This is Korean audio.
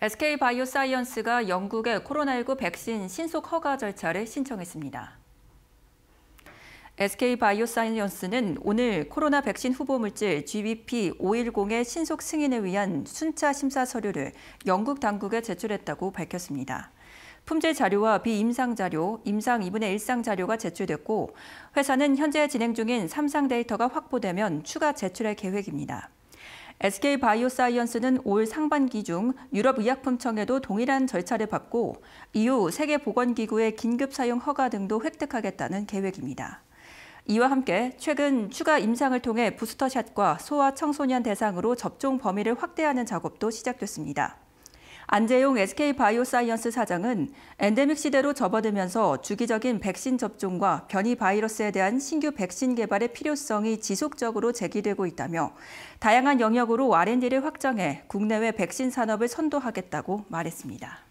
SK바이오사이언스가 영국의 코로나19 백신 신속 허가 절차를 신청했습니다. SK바이오사이언스는 오늘 코로나 백신 후보 물질 GBP510의 신속 승인을 위한 순차 심사 서류를 영국 당국에 제출했다고 밝혔습니다. 품질 자료와 비임상 자료, 임상 2분의 1상 자료가 제출됐고 회사는 현재 진행 중인 3상 데이터가 확보되면 추가 제출할 계획입니다. SK바이오사이언스는 올 상반기 중 유럽의약품청에도 동일한 절차를 밟고 이후 세계보건기구의 긴급 사용 허가 등도 획득하겠다는 계획입니다. 이와 함께 최근 추가 임상을 통해 부스터샷과 소아 청소년 대상으로 접종 범위를 확대하는 작업도 시작됐습니다. 안재용 SK바이오사이언스 사장은 엔데믹 시대로 접어들면서 주기적인 백신 접종과 변이 바이러스에 대한 신규 백신 개발의 필요성이 지속적으로 제기되고 있다며 다양한 영역으로 R&D를 확장해 국내외 백신 산업을 선도하겠다고 말했습니다.